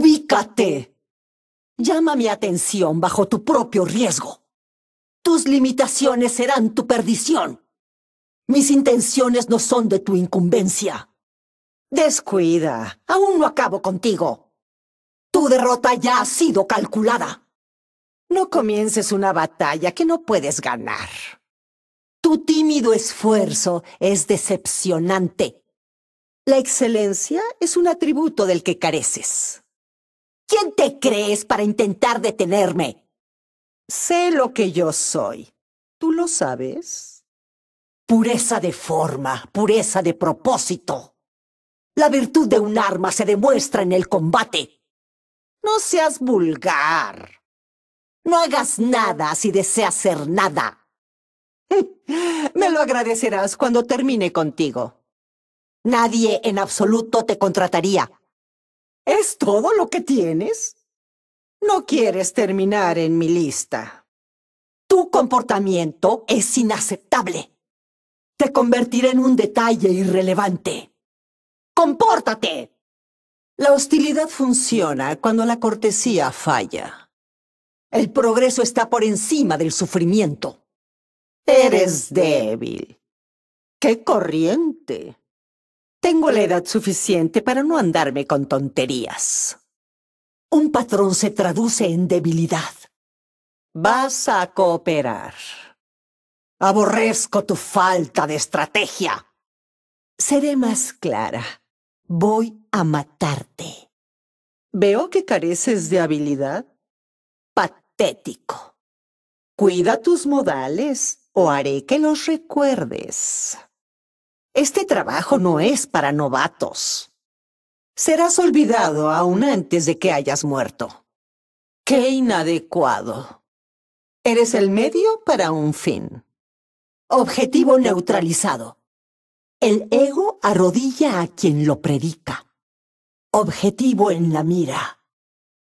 Ubícate. Llama mi atención bajo tu propio riesgo. Tus limitaciones serán tu perdición. Mis intenciones no son de tu incumbencia. Descuida, aún no acabo contigo. Tu derrota ya ha sido calculada. No comiences una batalla que no puedes ganar. Tu tímido esfuerzo es decepcionante. La excelencia es un atributo del que careces. ¿Quién te crees para intentar detenerme? Sé lo que yo soy. ¿Tú lo sabes? Pureza de forma, pureza de propósito. La virtud de un arma se demuestra en el combate. No seas vulgar. No hagas nada si deseas ser nada. Me lo agradecerás cuando termine contigo. Nadie en absoluto te contrataría. ¿Es todo lo que tienes? No quieres terminar en mi lista. Tu comportamiento es inaceptable. Te convertiré en un detalle irrelevante. ¡Compórtate! La hostilidad funciona cuando la cortesía falla. El progreso está por encima del sufrimiento. Eres débil. ¡Qué corriente! Tengo la edad suficiente para no andarme con tonterías. Un patrón se traduce en debilidad. Vas a cooperar. Aborrezco tu falta de estrategia. Seré más clara. Voy a matarte. Veo que careces de habilidad. Patético. Cuida tus modales o haré que los recuerdes. Este trabajo no es para novatos. Serás olvidado aún antes de que hayas muerto. ¡Qué inadecuado! Eres el medio para un fin. Objetivo neutralizado. El ego arrodilla a quien lo predica. Objetivo en la mira.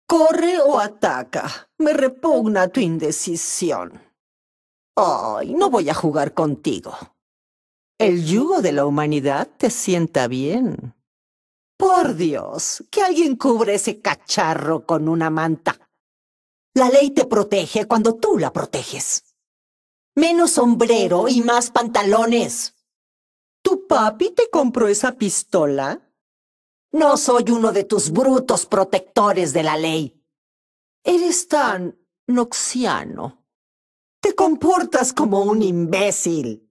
Corre o ataca. Me repugna tu indecisión. Ay, no voy a jugar contigo. El yugo de la humanidad te sienta bien. Por Dios, que alguien cubre ese cacharro con una manta. La ley te protege cuando tú la proteges. Menos sombrero y más pantalones. ¿Tu papi te compró esa pistola? No soy uno de tus brutos protectores de la ley. Eres tan noxiano. Te comportas como un imbécil.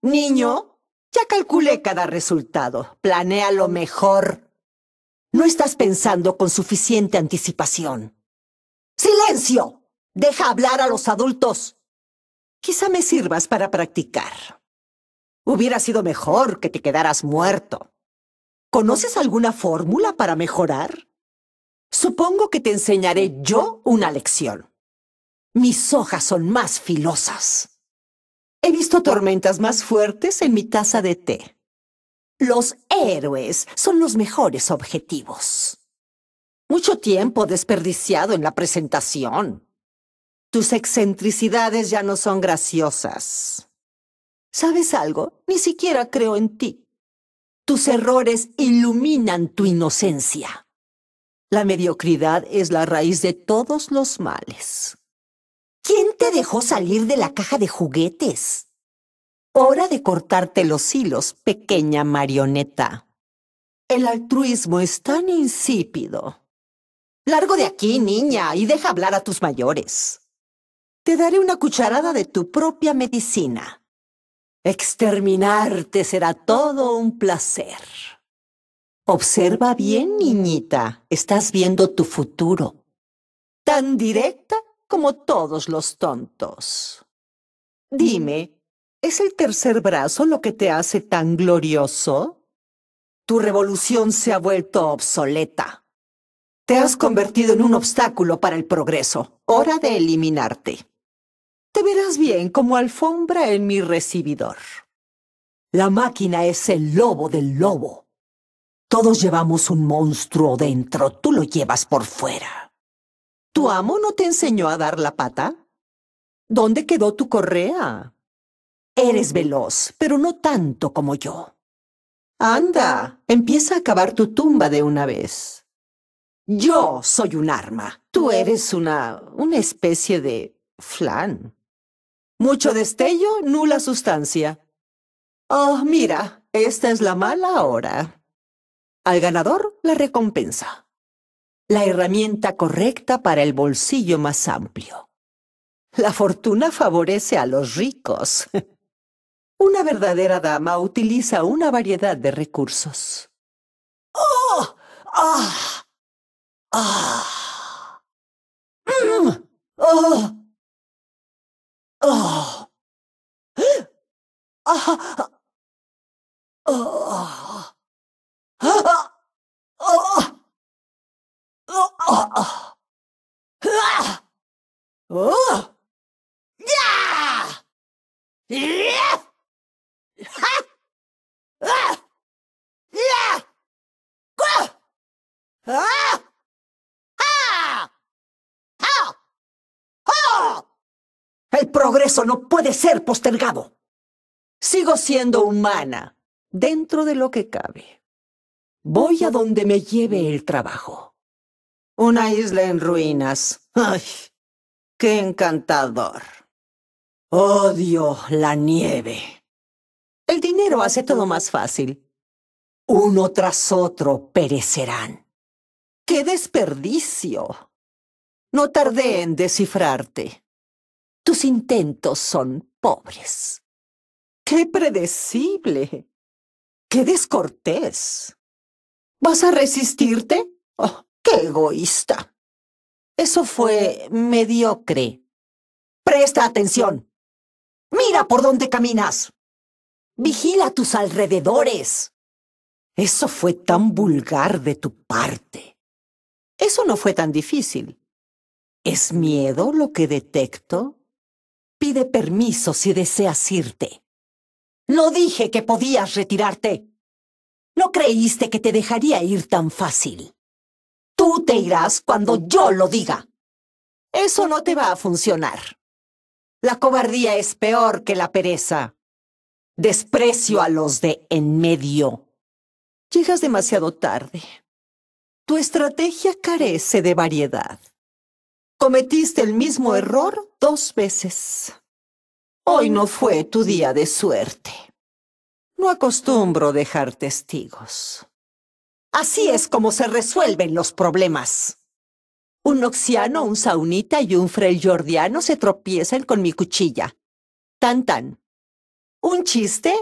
Niño, ya calculé cada resultado. Planea lo mejor. No estás pensando con suficiente anticipación. ¡Silencio! Deja hablar a los adultos. Quizá me sirvas para practicar. Hubiera sido mejor que te quedaras muerto. ¿Conoces alguna fórmula para mejorar? Supongo que te enseñaré yo una lección. Mis hojas son más filosas. He visto tormentas más fuertes en mi taza de té. Los héroes son los mejores objetivos. Mucho tiempo desperdiciado en la presentación. Tus excentricidades ya no son graciosas. ¿Sabes algo? Ni siquiera creo en ti. Tus errores iluminan tu inocencia. La mediocridad es la raíz de todos los males. ¿Quién te dejó salir de la caja de juguetes? Hora de cortarte los hilos, pequeña marioneta. El altruismo es tan insípido. Largo de aquí, niña, y deja hablar a tus mayores. Te daré una cucharada de tu propia medicina. Exterminarte será todo un placer. Observa bien, niñita. Estás viendo tu futuro. Tan directa como todos los tontos. Dime, ¿es el tercer brazo lo que te hace tan glorioso? Tu revolución se ha vuelto obsoleta. Te has convertido en un obstáculo para el progreso. Hora de eliminarte. Te verás bien como alfombra en mi recibidor. La máquina es el lobo del lobo. Todos llevamos un monstruo dentro, tú lo llevas por fuera. ¿Tu amo no te enseñó a dar la pata? ¿Dónde quedó tu correa? Eres veloz, pero no tanto como yo. Anda, empieza a cavar tu tumba de una vez. Yo soy un arma. Tú eres una... una especie de... flan. Mucho destello, nula sustancia. Oh, mira, esta es la mala hora. Al ganador, la recompensa la herramienta correcta para el bolsillo más amplio. La fortuna favorece a los ricos. Una verdadera dama utiliza una variedad de recursos. ¡Oh! ¡Ah! ¡Ah! ¡Mm! ¡Oh! ¡Ah! ¡Ah! El progreso no puede ser postergado. Sigo siendo humana, dentro de lo que cabe. Voy a donde me lleve el trabajo. Una isla en ruinas. ¡Ay! ¡Qué encantador! Odio la nieve. El dinero hace todo más fácil. Uno tras otro perecerán. ¡Qué desperdicio! No tardé en descifrarte. Tus intentos son pobres. ¡Qué predecible! ¡Qué descortés! ¿Vas a resistirte? Oh, ¡Qué egoísta! Eso fue mediocre. Presta atención. Mira por dónde caminas. Vigila tus alrededores. Eso fue tan vulgar de tu parte. Eso no fue tan difícil. ¿Es miedo lo que detecto? Pide permiso si deseas irte. No dije que podías retirarte. No creíste que te dejaría ir tan fácil. Tú te irás cuando yo lo diga. Eso no te va a funcionar. La cobardía es peor que la pereza. Desprecio a los de en medio. Llegas demasiado tarde. Tu estrategia carece de variedad. Cometiste el mismo error dos veces. Hoy no fue tu día de suerte. No acostumbro dejar testigos. Así es como se resuelven los problemas. Un oxiano, un saunita y un freljordiano jordiano se tropiezan con mi cuchilla. Tan tan. ¿Un chiste?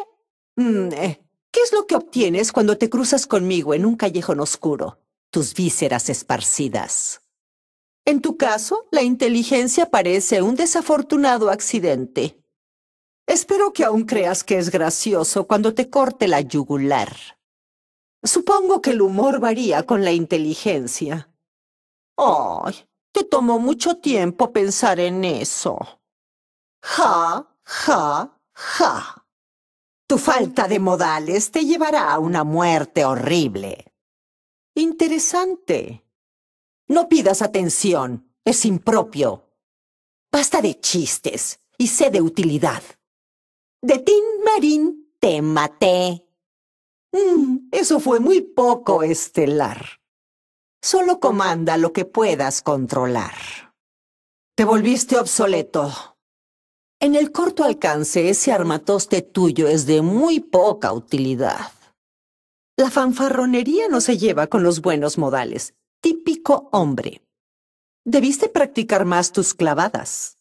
Mm, eh, ¿Qué es lo que obtienes cuando te cruzas conmigo en un callejón oscuro? Tus vísceras esparcidas. En tu caso, la inteligencia parece un desafortunado accidente. Espero que aún creas que es gracioso cuando te corte la yugular. Supongo que el humor varía con la inteligencia. ¡Ay! Te tomó mucho tiempo pensar en eso. Ja, ja, ja. Tu falta de modales te llevará a una muerte horrible. Interesante. No pidas atención. Es impropio. Basta de chistes y sé de utilidad. De Tin Marín te maté. Mm, eso fue muy poco estelar. Solo comanda lo que puedas controlar. Te volviste obsoleto. En el corto alcance, ese armatoste tuyo es de muy poca utilidad. La fanfarronería no se lleva con los buenos modales, hombre. Debiste practicar más tus clavadas.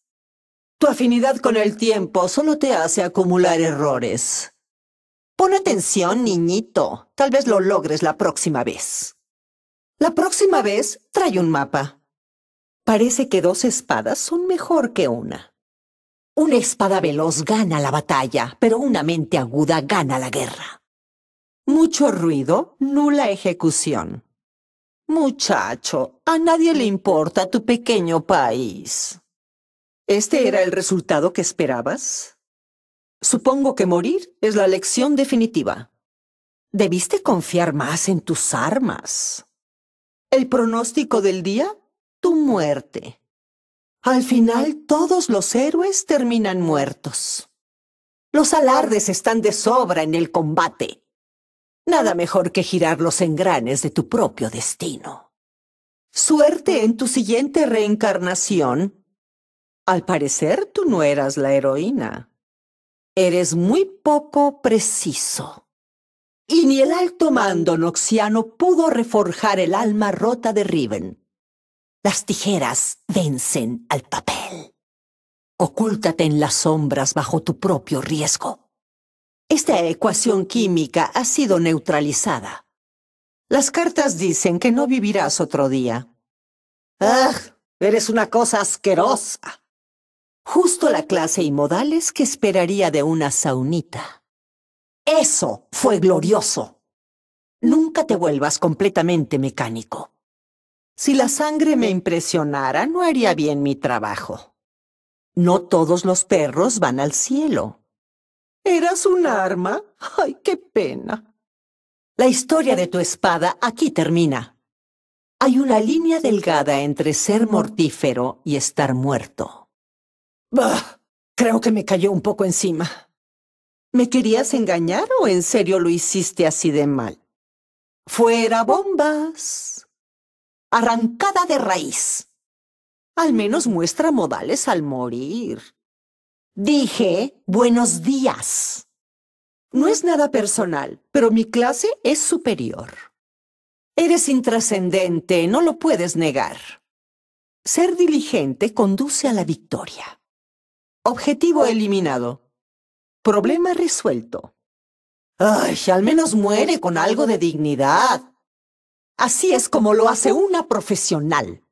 Tu afinidad con el tiempo solo te hace acumular errores. Pon atención, niñito. Tal vez lo logres la próxima vez. La próxima vez, trae un mapa. Parece que dos espadas son mejor que una. Una espada veloz gana la batalla, pero una mente aguda gana la guerra. Mucho ruido, nula ejecución. Muchacho, a nadie le importa tu pequeño país. ¿Este era el resultado que esperabas? Supongo que morir es la lección definitiva. Debiste confiar más en tus armas. El pronóstico del día, tu muerte. Al final todos los héroes terminan muertos. Los alardes están de sobra en el combate. Nada mejor que girar los engranes de tu propio destino. Suerte en tu siguiente reencarnación. Al parecer tú no eras la heroína. Eres muy poco preciso. Y ni el alto mando noxiano pudo reforjar el alma rota de Riven. Las tijeras vencen al papel. Ocúltate en las sombras bajo tu propio riesgo. Esta ecuación química ha sido neutralizada. Las cartas dicen que no vivirás otro día. ¡Ah! Eres una cosa asquerosa. Justo la clase y modales que esperaría de una saunita. Eso fue glorioso. Nunca te vuelvas completamente mecánico. Si la sangre me impresionara, no haría bien mi trabajo. No todos los perros van al cielo. ¿Eras un arma? ¡Ay, qué pena! La historia de tu espada aquí termina. Hay una línea delgada entre ser mortífero y estar muerto. Bah, creo que me cayó un poco encima. ¿Me querías engañar o en serio lo hiciste así de mal? Fuera bombas. Arrancada de raíz. Al menos muestra modales al morir. Dije buenos días. No es nada personal, pero mi clase es superior. Eres intrascendente, no lo puedes negar. Ser diligente conduce a la victoria. Objetivo eliminado. Problema resuelto. Ay, al menos muere con algo de dignidad. Así es como lo hace una profesional.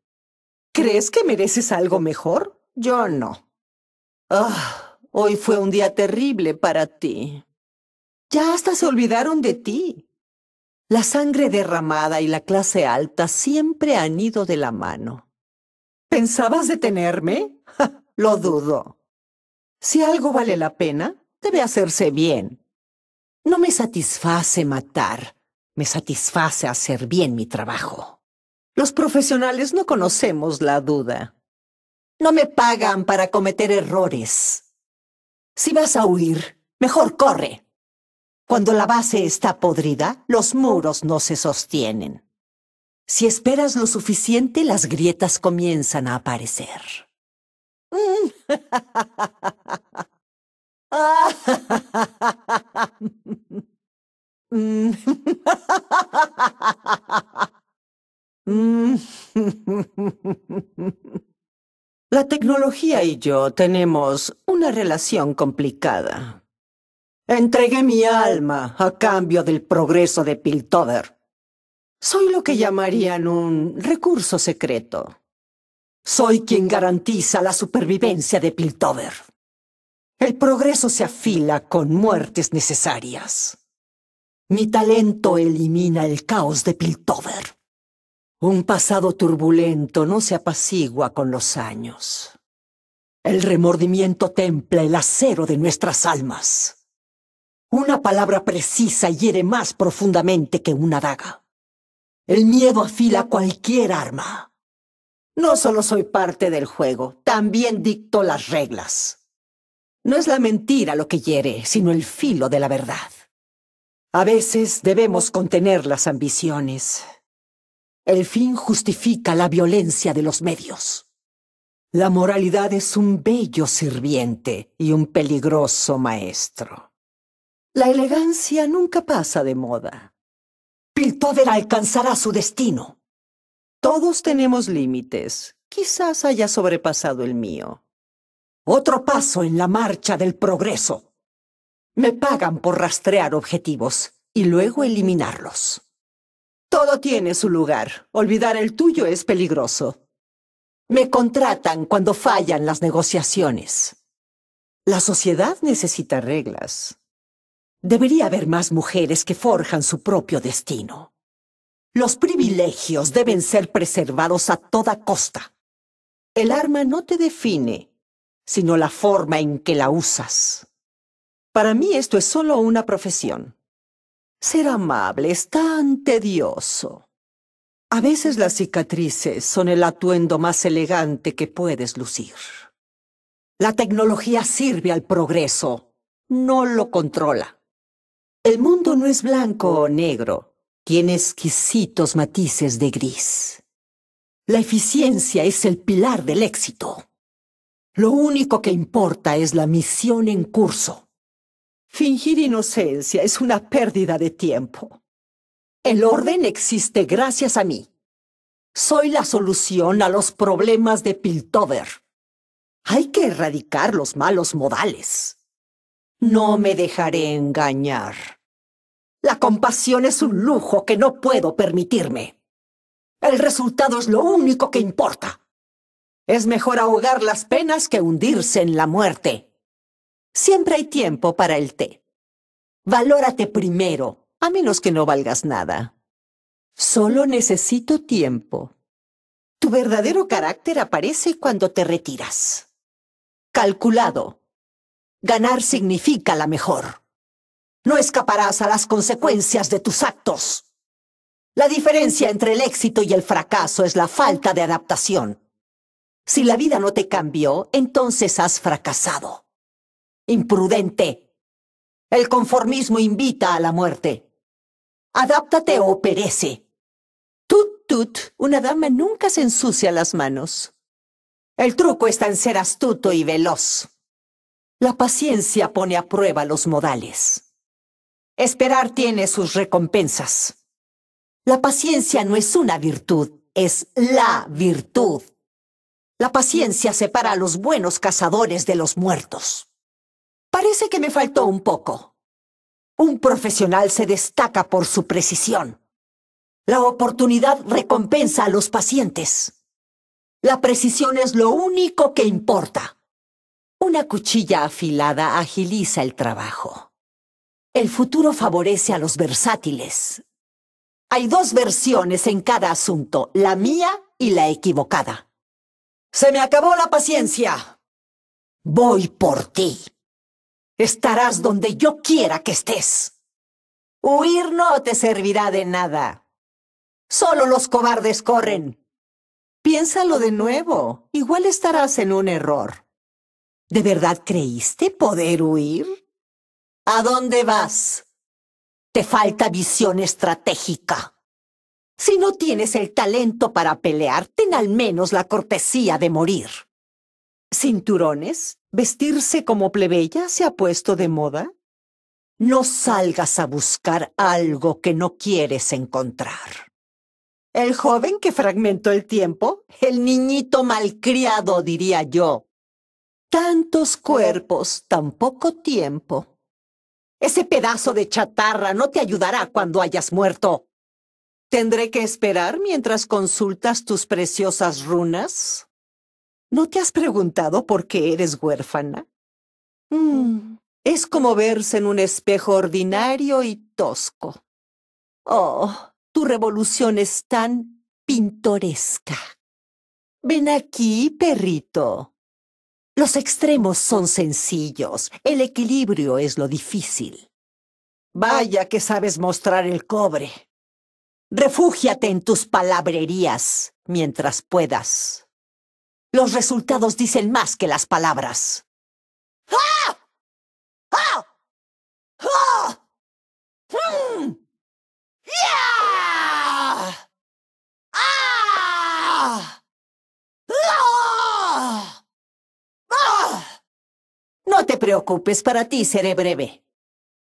¿Crees que mereces algo mejor? Yo no. Ah, hoy fue un día terrible para ti. Ya hasta se olvidaron de ti. La sangre derramada y la clase alta siempre han ido de la mano. ¿Pensabas detenerme? lo dudo. Si algo vale la pena, debe hacerse bien. No me satisface matar, me satisface hacer bien mi trabajo. Los profesionales no conocemos la duda. No me pagan para cometer errores. Si vas a huir, mejor corre. Cuando la base está podrida, los muros no se sostienen. Si esperas lo suficiente, las grietas comienzan a aparecer. Mm. Mm. La tecnología y yo tenemos una relación complicada. Entregué mi alma a cambio del progreso de Piltover. Soy lo que llamarían un recurso secreto. Soy quien garantiza la supervivencia de Piltover. El progreso se afila con muertes necesarias. Mi talento elimina el caos de Piltover. Un pasado turbulento no se apacigua con los años. El remordimiento templa el acero de nuestras almas. Una palabra precisa hiere más profundamente que una daga. El miedo afila cualquier arma. No solo soy parte del juego, también dicto las reglas. No es la mentira lo que hiere, sino el filo de la verdad. A veces debemos contener las ambiciones, el fin justifica la violencia de los medios. La moralidad es un bello sirviente y un peligroso maestro. La elegancia nunca pasa de moda. Piltover alcanzará su destino. Todos tenemos límites. Quizás haya sobrepasado el mío. Otro paso en la marcha del progreso. Me pagan por rastrear objetivos y luego eliminarlos. Todo tiene su lugar. Olvidar el tuyo es peligroso. Me contratan cuando fallan las negociaciones. La sociedad necesita reglas. Debería haber más mujeres que forjan su propio destino. Los privilegios deben ser preservados a toda costa. El arma no te define, sino la forma en que la usas. Para mí esto es solo una profesión. Ser amable es tan tedioso. A veces las cicatrices son el atuendo más elegante que puedes lucir. La tecnología sirve al progreso, no lo controla. El mundo no es blanco o negro, tiene exquisitos matices de gris. La eficiencia es el pilar del éxito. Lo único que importa es la misión en curso. Fingir inocencia es una pérdida de tiempo. El orden existe gracias a mí. Soy la solución a los problemas de Piltover. Hay que erradicar los malos modales. No me dejaré engañar. La compasión es un lujo que no puedo permitirme. El resultado es lo único que importa. Es mejor ahogar las penas que hundirse en la muerte. Siempre hay tiempo para el té. Valórate primero, a menos que no valgas nada. Solo necesito tiempo. Tu verdadero carácter aparece cuando te retiras. Calculado. Ganar significa la mejor. No escaparás a las consecuencias de tus actos. La diferencia entre el éxito y el fracaso es la falta de adaptación. Si la vida no te cambió, entonces has fracasado imprudente. El conformismo invita a la muerte. Adáptate o perece. Tut, tut, una dama nunca se ensucia las manos. El truco está en ser astuto y veloz. La paciencia pone a prueba los modales. Esperar tiene sus recompensas. La paciencia no es una virtud, es la virtud. La paciencia separa a los buenos cazadores de los muertos. Parece que me faltó un poco. Un profesional se destaca por su precisión. La oportunidad recompensa a los pacientes. La precisión es lo único que importa. Una cuchilla afilada agiliza el trabajo. El futuro favorece a los versátiles. Hay dos versiones en cada asunto, la mía y la equivocada. Se me acabó la paciencia. Voy por ti. Estarás donde yo quiera que estés. Huir no te servirá de nada. Solo los cobardes corren. Piénsalo de nuevo. Igual estarás en un error. ¿De verdad creíste poder huir? ¿A dónde vas? Te falta visión estratégica. Si no tienes el talento para pelear, ten al menos la cortesía de morir cinturones, vestirse como plebeya se ha puesto de moda. No salgas a buscar algo que no quieres encontrar. El joven que fragmentó el tiempo, el niñito malcriado, diría yo. Tantos cuerpos, tan poco tiempo. Ese pedazo de chatarra no te ayudará cuando hayas muerto. ¿Tendré que esperar mientras consultas tus preciosas runas? ¿No te has preguntado por qué eres huérfana? Mm, mm. es como verse en un espejo ordinario y tosco. Oh, tu revolución es tan pintoresca. Ven aquí, perrito. Los extremos son sencillos, el equilibrio es lo difícil. Vaya que sabes mostrar el cobre. Refúgiate en tus palabrerías mientras puedas. Los resultados dicen más que las palabras. ¡Ah! ¡Ah! ¡Ah! ¡Mm! No te preocupes, para ti seré breve.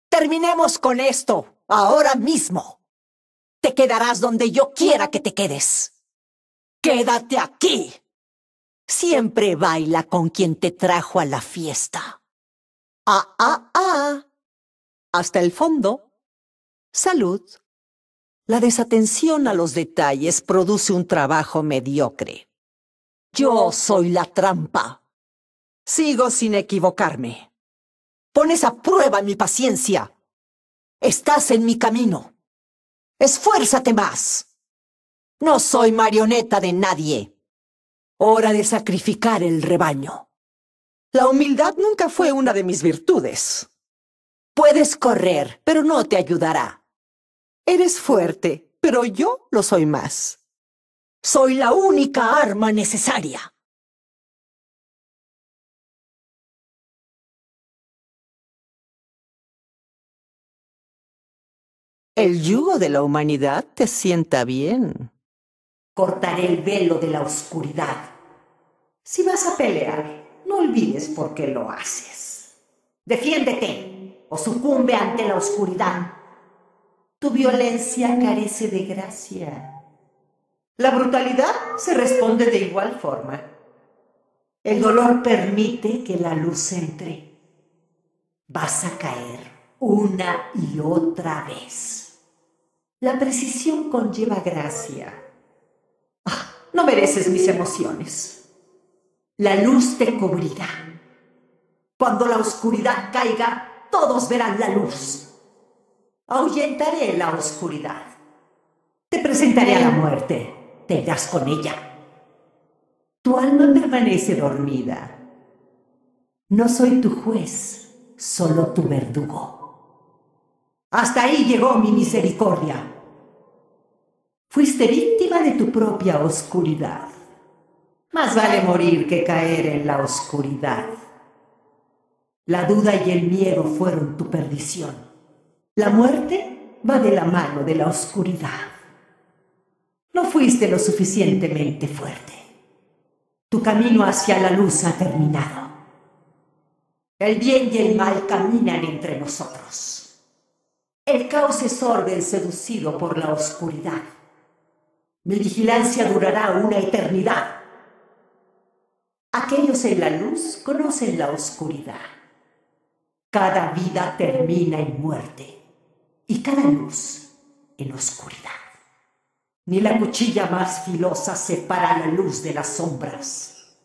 Terminemos con esto, ahora mismo. Te quedarás donde yo quiera que te quedes. Quédate aquí. Siempre baila con quien te trajo a la fiesta. Ah, ah, ah. Hasta el fondo. Salud. La desatención a los detalles produce un trabajo mediocre. Yo soy la trampa. Sigo sin equivocarme. Pones a prueba mi paciencia. Estás en mi camino. Esfuérzate más. No soy marioneta de nadie. Hora de sacrificar el rebaño. La humildad nunca fue una de mis virtudes. Puedes correr, pero no te ayudará. Eres fuerte, pero yo lo soy más. Soy la única arma necesaria. El yugo de la humanidad te sienta bien cortaré el velo de la oscuridad. Si vas a pelear, no olvides por qué lo haces. Defiéndete o sucumbe ante la oscuridad. Tu violencia carece de gracia. La brutalidad se responde de igual forma. El dolor permite que la luz entre. Vas a caer una y otra vez. La precisión conlleva gracia no mereces mis emociones. La luz te cubrirá. Cuando la oscuridad caiga, todos verán la luz. Ahuyentaré la oscuridad. Te presentaré a la muerte. Te irás con ella. Tu alma permanece dormida. No soy tu juez, solo tu verdugo. Hasta ahí llegó mi misericordia. Fuiste víctima de tu propia oscuridad. Más vale morir que caer en la oscuridad. La duda y el miedo fueron tu perdición. La muerte va de la mano de la oscuridad. No fuiste lo suficientemente fuerte. Tu camino hacia la luz ha terminado. El bien y el mal caminan entre nosotros. El caos es orden seducido por la oscuridad. Mi vigilancia durará una eternidad. Aquellos en la luz conocen la oscuridad. Cada vida termina en muerte y cada luz en oscuridad. Ni la cuchilla más filosa separa la luz de las sombras.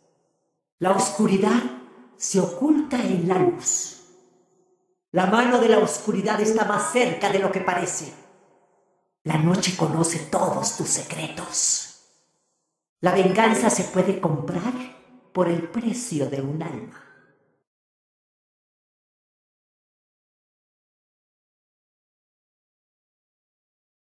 La oscuridad se oculta en la luz. La mano de la oscuridad está más cerca de lo que parece. La noche conoce todos tus secretos. La venganza se puede comprar por el precio de un alma.